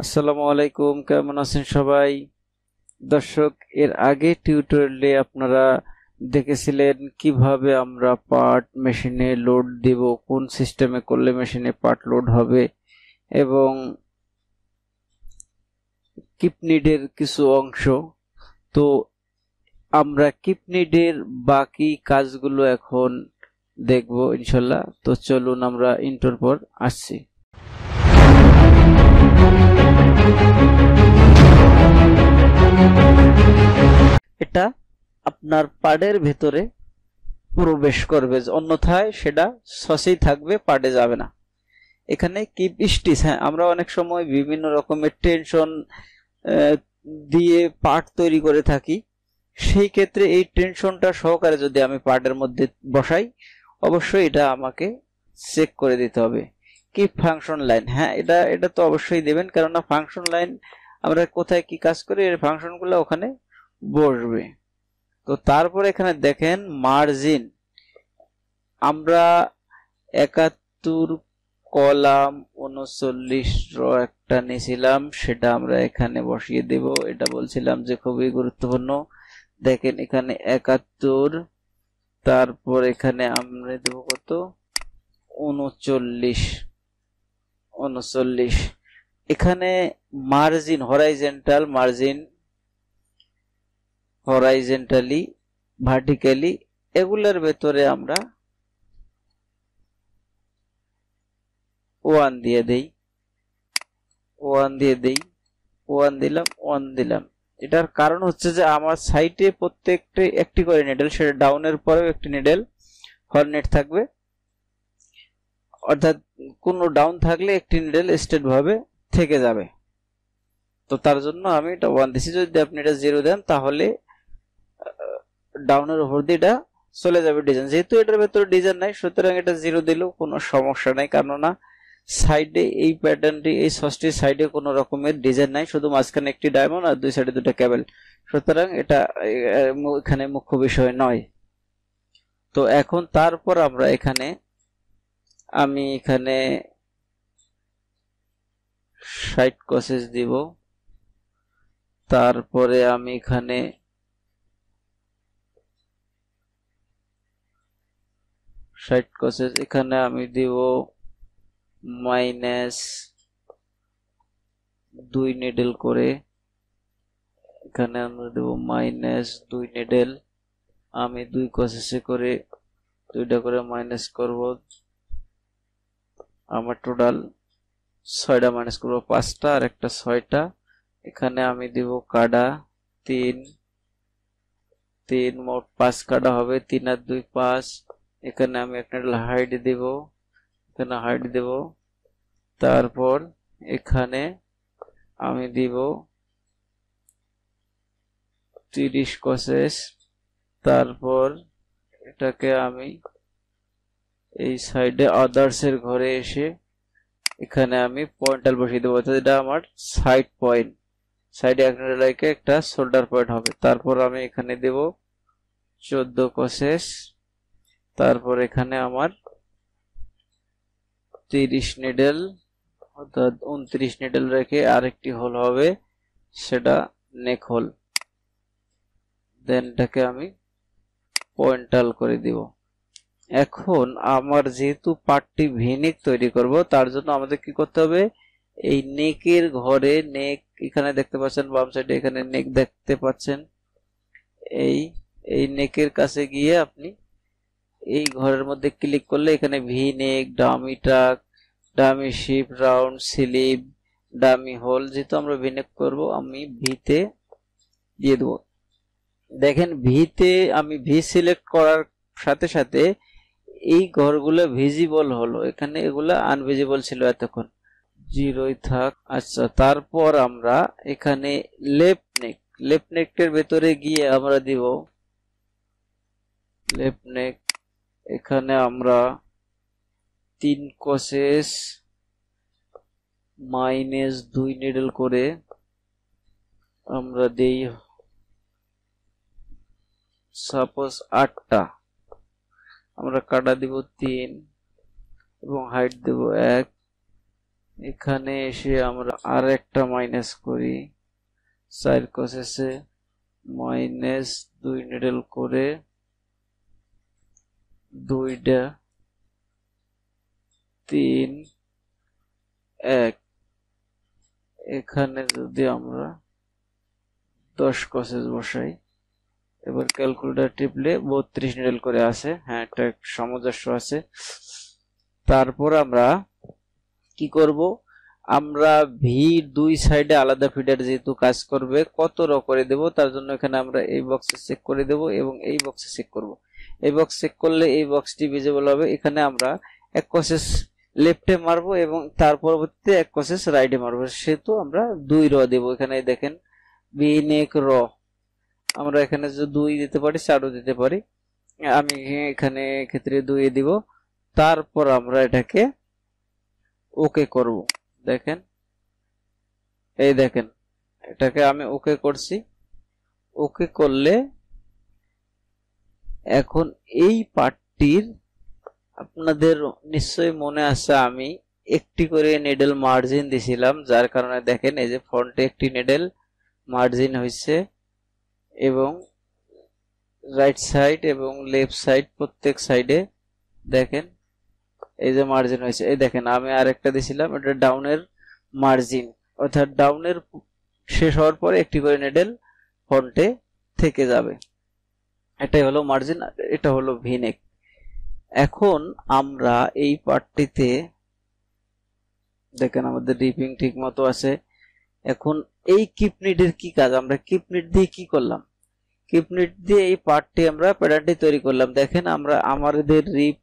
আসসালামু আলাইকুম কেমন আছেন সবাই দর্শক এর আগে টিউটোরিয়ালে আপনারা দেখেছিলেন কিভাবে আমরা পার্ট মেশিনে লোড দেব কোন সিস্টেমে করলে মেশিনে পার্ট লোড হবে এবং কিপনিডের কিছু অংশ তো আমরা কিপনিডের বাকি কাজগুলো এখন দেখব ইনশাল্লাহ তো চলুন আমরা ইন্টোর পর আসছি এটা আপনার পাডের ভেতরে প্রবেশ করবে অন্যথায় সেটা সসেই থাকবে পাডে যাবে না এখানে কিপ স্টিচ হ্যাঁ আমরা অনেক সময় বিভিন্ন রকমের টেনশন দিয়ে পাট তৈরি করে থাকি সেই ক্ষেত্রে এই টেনশনটা সহকারে যদি আমি পাটের মধ্যে বসাই অবশ্যই এটা আমাকে চেক করে দিতে হবে কি ফাংশন লাইন হ্যাঁ এটা এটা তো অবশ্যই দেবেন কেননা ফাংশন লাইন আমরা কোথায় কি কাজ করি এর ফাংশনগুলো ওখানে বসবে তো তারপর এখানে দেখেন মার্জিন আমরা একাত্তর কলাম উনচল্লিশ একটা নিয়েছিলাম সেটা আমরা এখানে বসিয়ে দেব এটা বলছিলাম যে খুবই গুরুত্বপূর্ণ দেখেন এখানে একাত্তর তারপর এখানে আমরা দেব কত উনচল্লিশ উনচল্লিশ এখানে margin horizontal margin horizontally vertically এগুলোর ভেতরে আমরা ওয়ান দিয়ে দেই ওয়ান দিয়ে দেই ওয়ান দিলাম ওয়ান দিলাম এটার কারণ হচ্ছে যে আমার সাইটে প্রত্যেকটি একটি করে নেডেল সেটা ডাউনের পরেও একটি নেডেল হর্নেট থাকবে অর্থাৎ কোনো ডাউন থাকলে একটি নিডেল স্টেট ভাবে থেকে যাবে তো তার জন্য আমি এটা ওয়ান দিছি যদি আপনি এটা জিরো দেন তাহলে ডাউনের উপর দিয়ে এটা চলে যাবে ডিজাইন যেহেতু এটার ভেতরে ডিজাইন নাই সুতরাং এটা জিরো দিলেও কোনো সমস্যা নাই কেননা সাইডে এই প্যাটার্নটি এই সসটির সাইডে কোনো রকমের ডিজাইন নাই শুধু মাঝখানে একটি ডায়মন্ড আর দুই সাইডে দুটো ক্যাবেল সুতরাং এটা এখানে মুখ্য বিষয় নয় তো এখন তারপর আমরা এখানে আমি এখানে সাইট কসেস দিব তারপরে আমি এখানে সাইট কসেস এখানে আমি দিব মাইনাস দুই নেডেল করে এখানে আমরা দেব মাইনাস দুই নেডেল আমি দুই কসেসে করে দুইটা করে মাইনাস করব আমার টোটাল ছয়টা মাইনাস করবো পাঁচটা আর একটা ছয়টা এখানে আমি দিব কাডা তিন তিন মোট পাঁচ কাটা হবে তিন আর দুই পাঁচ এখানে আমি একটা হাইট দেব এখানে হাইট দেব তারপর এখানে আমি দিব তিরিশ কসেস তারপর এটাকে আমি এই সাইডে আদার্সের ঘরে এসে এখানে আমি পয়েন্টাল বসিয়ে দেবো অর্থাৎ এটা আমার সাইড পয়েন্ট সাইডে এক লাইকে একটা শোল্ডার পয়েন্ট হবে তারপর আমি এখানে দেব চোদ্দ কসেস তারপর এখানে আমার তিরিশ নিডেল অর্থাৎ উনত্রিশ নিডেল রেখে আরেকটি হোল হবে সেটা নেক হোল দেনটাকে আমি পয়েন্টাল করে দিব এখন আমার যেহেতু পার্টটি ভেনেক তৈরি করব তার জন্য আমাদের কি করতে হবে এই নেকের ঘরে নেক এখানে দেখতে পাচ্ছেন বাম সাইডে এখানে নেক দেখতে পাচ্ছেন এই এই নেকের কাছে গিয়ে আপনি এই ঘরের মধ্যে ক্লিক করলে এখানে ভি নেক ডামি টাক ডামি শিপ রাউন্ড স্লিপ ডামি হোল যেহেতু আমরা ভিনেক করব আমি ভিতে দিয়ে দেব দেখেন ভিতে আমি ভি সিলেক্ট করার সাথে সাথে এই ঘরগুলো ভিজিবল হলো এখানে এগুলো আনভিজিবল ছিল এতক্ষণ জিরোই থাক আচ্ছা তারপর আমরা এখানে লেপনেক লেপনেকটের ভেতরে গিয়ে আমরা দিব লেপনেক এখানে আমরা তিন কসেস মাইনাস দুই নিডল করে আমরা দেই সাপোজ আটটা আমরা কাটা দিব তিন এবং হাইট দেব এক এখানে এসে আমরা আর একটা মাইনাস করি চার কসেসে মাইনাস দুই নিডেল করে দুইটা তিন এক এখানে যদি আমরা দশ কসেস বসাই এবার ক্যালকুলেটার টিপলে বত্রিশ মিডল করে আছে হ্যাঁ একটা সামঞ্জস্য আছে তারপর আমরা কি করব আমরা ভি দুই সাইডে আলাদা ফিডার যেহেতু কাজ করবে কত র করে দেব তার জন্য এখানে আমরা এই বক্সে চেক করে দেব এবং এই বক্সে চেক করব এই বক্স চেক করলে এই বক্সটি ভিজিবল হবে এখানে আমরা এক কসেস লেফটে মারবো এবং তার পরবর্তীতে এক কসেস রাইটে মারবো সেহেতু আমরা দুই র দেব এখানে দেখেন বিন এক র আমরা এখানে দুই দিতে পারি চারও দিতে পারি আমি এখানে ক্ষেত্রে দুই দিব তারপর আমরা এটাকে ওকে করব দেখেন এই দেখেন এটাকে আমি ওকে করছি ওকে করলে এখন এই পার্টটির আপনাদের নিশ্চয়ই মনে আছে আমি একটি করে নেডেল মার্জিন দিছিলাম যার কারণে দেখেন এই যে ফ্রন্টে একটি নেডেল মার্জিন হয়েছে এবং রাইট সাইড এবং লেফট সাইড প্রত্যেক সাইডে দেখেন এই যে মার্জিন হয়েছে এই দেখেন আমি আর একটা দিয়েছিলাম এটা ডাউনের মার্জিন অর্থাৎ ডাউনের শেষ হওয়ার পরে একটি করে নেডেল ফন্টে থেকে যাবে এটাই হলো মার্জিন এটা হলো ভিনেক এখন আমরা এই পার্টটিতে দেখেন আমাদের ডিপিং ঠিক মতো আছে এখন এই কিপনিটের কি কাজ আমরা কিপনেট দিয়ে কি করলাম কিপনেট দিয়ে এই পার্টটি আমরা প্যাটার্নটি তৈরি করলাম দেখেন আমরা আমাদের রিপ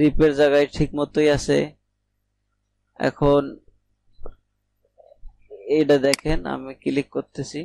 রিপের জায়গায় ঠিক মতোই আছে এখন এটা দেখেন আমি ক্লিক করতেছি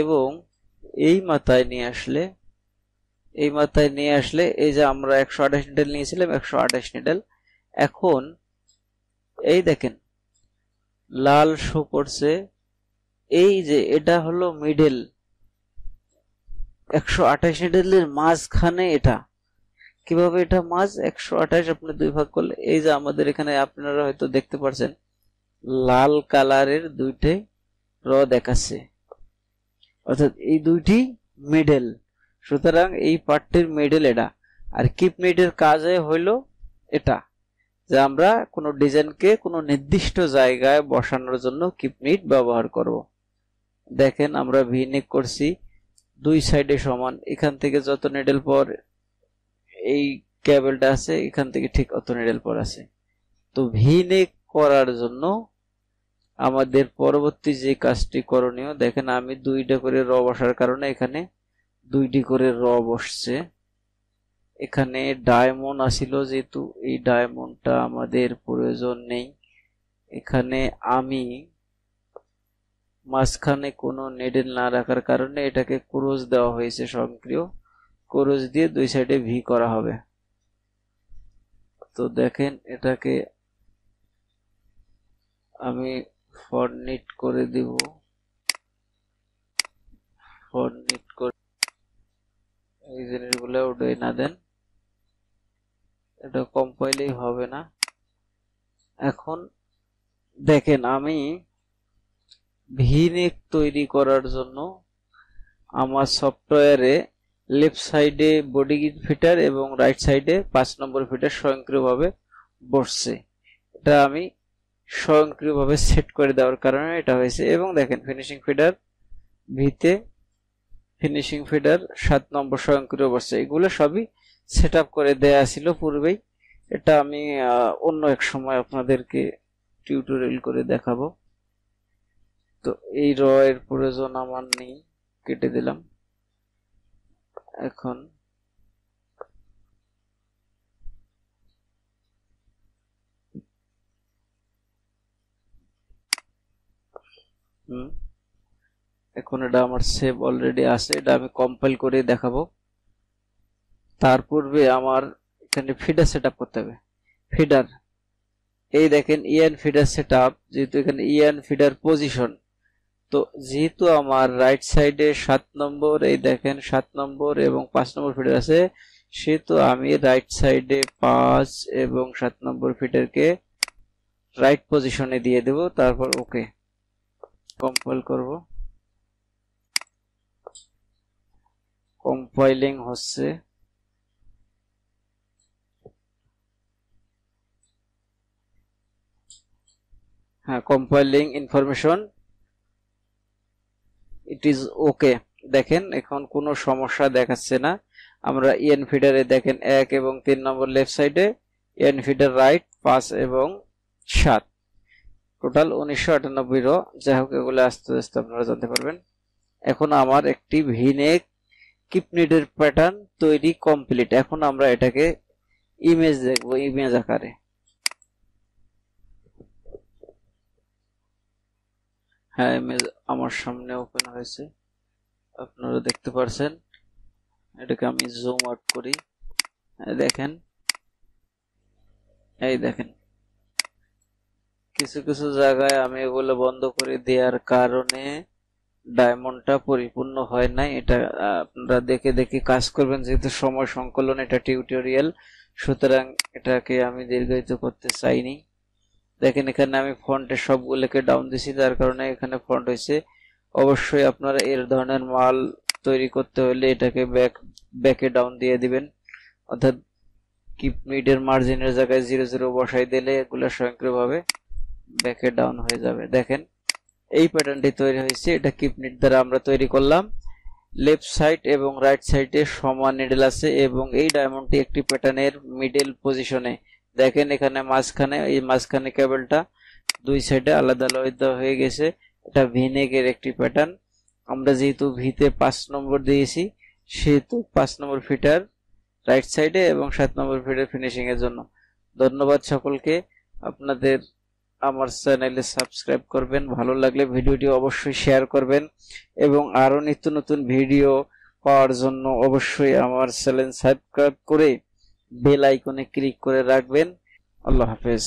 এবং এই মাথায় নিয়ে আসলে এই মাথায় নিয়ে আসলে এই যে আমরা একশো আঠাশ নিডেল নিয়েছিলাম একশো আঠাশ নিডেল এখন এই দেখেন লাল শো করছে এই যে এটা হলো মিডেল একশো আঠাশ মিডেলের মাঝখানে এটা কিভাবে এটা মাছ একশো আঠাশ আপনি দুই ভাগ করলে এই যে আমাদের এখানে আপনারা হয়তো দেখতে পারছেন লাল কালারের দুইটি র দেখাচ্ছে অর্থাৎ এই দুইটি মিডেল সুতরাং এই পার্টটির মিডেল এটা আর কিপ মিডের কাজে হইল এটা যে আমরা কোনো ডিজাইনকে কোনো নির্দিষ্ট জায়গায় বসানোর জন্য কিপনিট ব্যবহার করব দেখেন আমরা নেক করছি দুই সাইডে সমান এখান থেকে যত নেডেল পর এই ক্যাবেলটা আছে এখান থেকে ঠিক অত নেডেল পর আছে তো নেক করার জন্য আমাদের পরবর্তী যে কাজটি করণীয় দেখেন আমি দুইটা করে র বসার কারণে এখানে দুইটি করে র বসছে এখানে ডায়মন্ড আসিল যেহেতু এই ডায়মন্ডটা আমাদের প্রয়োজন নেই এখানে আমি মাঝখানে কোনো নেডেল না রাখার কারণে এটাকে ক্রোজ দেওয়া হয়েছে সক্রিয় ক্রোজ দিয়ে দুই সাইডে ভি করা হবে তো দেখেন এটাকে আমি ফরনিট করে দিব ফরনিট করে এই জিনিসগুলো ওটাই না দেন এটা কম্পাইলেই হবে না এখন দেখেন আমি ভিনেক তৈরি করার জন্য আমার সফটওয়্যারে লেফট সাইডে বডি ফিটার এবং রাইট সাইডে পাঁচ নম্বর ফিটার স্বয়ংক্রিয়ভাবে বসছে এটা আমি স্বয়ংক্রিয়ভাবে সেট করে দেওয়ার কারণে এটা হয়েছে এবং দেখেন ফিনিশিং ফিডার ভিতে ফিনিশিং ফিডার সাত নম্বর স্বয়ংক্রিয় বসছে এগুলো সবই সেট করে দেয়া ছিল পূর্বেই এটা আমি অন্য এক সময় আপনাদেরকে টিউটোরিয়াল করে দেখাবো তো এই র এর প্রয়োজন আমার নেই কেটে দিলাম এখন হুম এখন এটা আমার সেভ অলরেডি আছে এটা আমি কম্পাইল করে দেখাবো তার পূর্বে আমার এখানে ফিডার সেট করতে হবে ফিডার এই দেখেন ইয়ান ফিডার সেট যেহেতু এখানে ইয়ান ফিডার পজিশন তো যেহেতু আমার রাইট সাইডে সাত নম্বর এই দেখেন সাত নম্বর এবং পাঁচ নম্বর ফিডার আছে সেহেতু আমি রাইট সাইডে পাঁচ এবং সাত নম্বর ফিডারকে রাইট পজিশনে দিয়ে দেব তারপর ওকে কম্পাইল করব কম্পাইলিং হচ্ছে হ্যাঁ compiling information it is okay দেখেন এখন কোনো সমস্যা দেখাচ্ছে না আমরা ইএন ফিডারে দেখেন এক এবং তিন নম্বর লেফট সাইডে ইএন ফিডার রাইট পাঁচ এবং সাত টোটাল উনিশশো আটানব্বই র যাই হোক এগুলো আস্তে আস্তে আপনারা জানতে পারবেন এখন আমার একটি ভিনেক কিপনিডের প্যাটার্ন তৈরি কমপ্লিট এখন আমরা এটাকে ইমেজ দেখবো ইমেজ আকারে হ্যাঁ ইমেজ আমার সামনে ওপেন হয়েছে আপনারা দেখতে পারছেন এটাকে আমি জুম আউট করি দেখেন এই দেখেন কিছু কিছু জায়গায় আমি এগুলো বন্ধ করে দেওয়ার কারণে ডায়মন্ডটা পরিপূর্ণ হয় নাই এটা আপনারা দেখে দেখে কাজ করবেন যেহেতু সময় সংকলন এটা টিউটোরিয়াল সুতরাং এটাকে আমি দীর্ঘায়িত করতে চাইনি দেখেন এখানে আমি ফন্টের সবগুলোকে ডাউন দিছি তার কারণে এখানে ফন্ট হয়েছে অবশ্যই আপনারা এর ধরনের মাল তৈরি করতে হলে এটাকে ব্যাক ব্যাকে ডাউন দিয়ে দিবেন অর্থাৎ কিপ মিডের মার্জিনের জায়গায় জিরো জিরো বসাই দিলে এগুলো স্বয়ংক্রিয়ভাবে ব্যাকে ডাউন হয়ে যাবে দেখেন এই প্যাটার্নটি তৈরি হয়েছে এটা কিপ মিড দ্বারা আমরা তৈরি করলাম লেফট সাইড এবং রাইট সাইডে সমান নিডেল আছে এবং এই ডায়মন্ডটি একটি প্যাটার্নের মিডল পজিশনে দেখেন এখানে মাঝখানে এই মাঝখানে কেবলটা দুই সাইডে আলাদা আলাদা হয়ে গেছে এটা ভিনেকের একটি প্যাটার্ন আমরা যেহেতু ভিতে পাঁচ নম্বর দিয়েছি সেহেতু পাঁচ নম্বর ফিটার রাইট সাইডে এবং সাত নম্বর ফিটার ফিনিশিং এর জন্য ধন্যবাদ সকলকে আপনাদের আমার চ্যানেলে সাবস্ক্রাইব করবেন ভালো লাগলে ভিডিওটি অবশ্যই শেয়ার করবেন এবং আরও নিত্য নতুন ভিডিও পাওয়ার জন্য অবশ্যই আমার চ্যানেল সাবস্ক্রাইব করে বেল আইকনে ক্লিক করে রাখবেন আল্লাহ হাফেজ